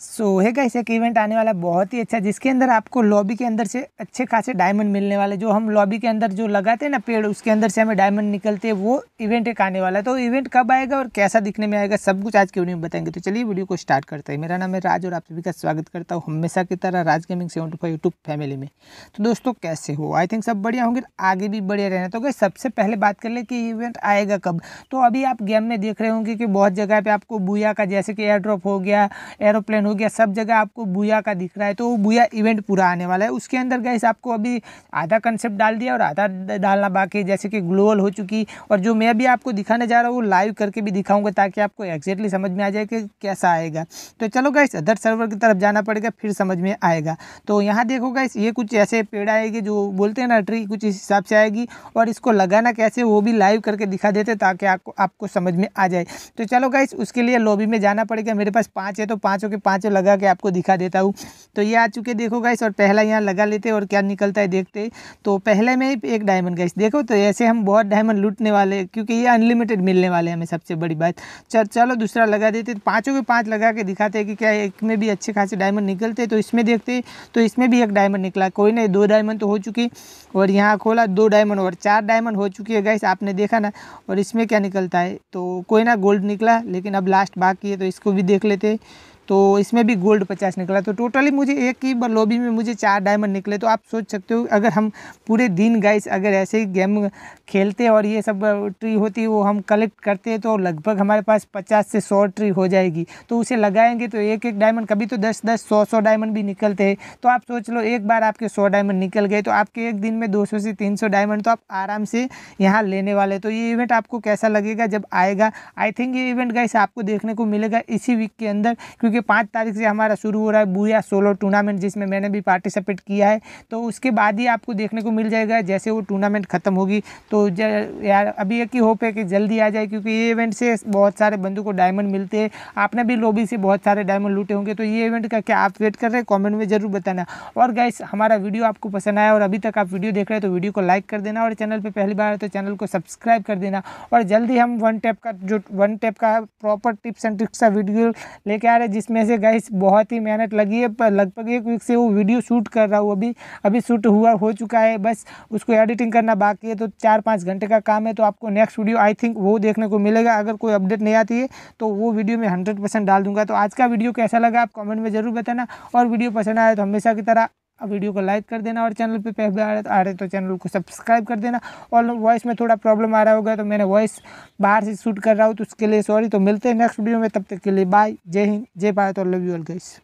सो so, है guys एक event आने वाला बहुत ही अच्छा जिसके अंदर आपको लॉबी के अंदर से अच्छे खासे डायमंड मिलने वाले जो हम लॉबी के अंदर जो लगाते हैं ना पेड़ उसके अंदर से हमें डायमंड निकलते हैं वो इवेंट एक आने वाला है तो इवेंट कब आएगा और कैसा दिखने में आएगा सब कुछ आज की वीडियो में बताएंगे तो चलिए वीडियो को स्टार्ट करते हैं मेरा नाम है राज और आप सभी का स्वागत करता हूँ हमेशा की तरह Raj gaming seven two five family में तो दोस्तों कैसे हो आई थिंक सब बढ़िया होंगे आगे भी बढ़िया रहना तो गई सबसे पहले बात कर ले कि इवेंट आएगा कब तो अभी आप गेम में देख रहे होंगे कि बहुत जगह पर आपको बुया का जैसे कि एयर ड्रॉप हो गया एरोप्लेन हो गया सब जगह आपको बुया का दिख रहा है तो वो बुया इवेंट पूरा आने वाला है उसके अंदर गैस आपको अभी आधा कंसेप्ट डाल दिया और आधा डालना बाकी जैसे कि ग्लोबल हो चुकी और जो मैं अभी आपको दिखाने जा रहा हूँ वो लाइव करके भी दिखाऊंगा ताकि आपको एग्जैक्टली समझ में आ जाए कि कैसा आएगा तो चलो गैस अदर सर्वर की तरफ जाना पड़ेगा फिर समझ में आएगा तो यहाँ देखो गैस ये कुछ ऐसे पेड़ आएगी जो बोलते हैं ना ट्री कुछ इस हिसाब से आएगी और इसको लगाना कैसे वो भी लाइव करके दिखा देते ताकि आपको आपको समझ में आ जाए तो चलो गैस उसके लिए लॉबी में जाना पड़ेगा मेरे पास पाँच है तो पाँचों के पाँच पाँच लगा के आपको दिखा देता हूँ तो ये आ चुके देखो गाइस और पहला यहाँ लगा लेते और क्या निकलता है देखते तो पहले में ही एक डायमंड गाइस देखो तो ऐसे हम बहुत डायमंड लूटने वाले क्योंकि ये अनलिमिटेड मिलने वाले हमें सबसे बड़ी बात चल चलो दूसरा लगा देते तो पाँचों के पाँच लगा के दिखाते हैं कि क्या एक में भी अच्छे खासे डायमंड निकलते तो इसमें देखते तो इसमें भी एक डायमंड निकला कोई नहीं दो डायमंड तो हो चुकी और यहाँ खोला दो डायमंड और चार डायमंड हो चुकी है गाइस आपने देखा ना और इसमें क्या निकलता है तो कोई ना गोल्ड निकला लेकिन अब लास्ट बाकी है तो इसको भी देख लेते तो इसमें भी गोल्ड पचास निकला तो टोटली मुझे एक ही लॉबी में मुझे चार डायमंड निकले तो आप सोच सकते हो अगर हम पूरे दिन गाइस अगर ऐसे ही गेम खेलते और ये सब ट्री होती है वो हम कलेक्ट करते हैं तो लगभग हमारे पास पचास से सौ ट्री हो जाएगी तो उसे लगाएंगे तो एक एक डायमंड कभी तो दस दस सौ सौ डायमंड भी निकलते हैं तो आप सोच लो एक बार आपके सौ डायमंड निकल गए तो आपके एक दिन में दो सौ से तीन सौ डायमंड तो आप आराम से यहाँ लेने वाले तो ये इवेंट आपको कैसा लगेगा जब आएगा आई थिंक ये इवेंट गाइस आपको देखने को मिलेगा इसी वीक के अंदर क्योंकि क्योंकि पाँच तारीख से हमारा शुरू हो रहा है बुया सोलो टूर्नामेंट जिसमें मैंने भी पार्टिसिपेट किया है तो उसके बाद ही आपको देखने को मिल जाएगा जैसे वो टूर्नामेंट ख़त्म होगी तो यार अभी एक ही होप है कि जल्दी आ जाए क्योंकि ये इवेंट से बहुत सारे बंदों को डायमंड मिलते हैं आपने भी लोबी से बहुत सारे डायमंड लूटे होंगे तो ये इवेंट का क्या आप वेट कर रहे हैं कॉमेंट में ज़रूर बताना और गैस हमारा वीडियो आपको पसंद आया और अभी तक आप वीडियो देख रहे हैं तो वीडियो को लाइक कर देना और चैनल पर पहली बार तो चैनल को सब्सक्राइब कर देना और जल्दी हम वन टैप का जो वन टैप का प्रॉपर टिप्स एंड ट्रिक्स का वीडियो लेके आ रहे हैं जिस इसमें से गैस बहुत ही मेहनत लगी है पर लगभग एक वीक से वो वीडियो शूट कर रहा हूँ अभी अभी शूट हुआ हो चुका है बस उसको एडिटिंग करना बाकी है तो चार पाँच घंटे का काम है तो आपको नेक्स्ट वीडियो आई थिंक वो देखने को मिलेगा अगर कोई अपडेट नहीं आती है तो वो वीडियो मैं हंड्रेड डाल दूंगा तो आज का वीडियो कैसा लगा आप कॉमेंट में ज़रूर बताना और वीडियो पसंद आया तो हमेशा की तरह वीडियो को लाइक कर देना और चैनल पे पहले आ रहे तो आ रहे तो चैनल को सब्सक्राइब कर देना और वॉइस में थोड़ा प्रॉब्लम आ रहा होगा तो मैंने वॉइस बाहर से शूट कर रहा हूँ तो उसके लिए सॉरी तो मिलते हैं नेक्स्ट वीडियो में तब तक के लिए बाय जय हिंद जय भारत और लव यू ऑल गाइस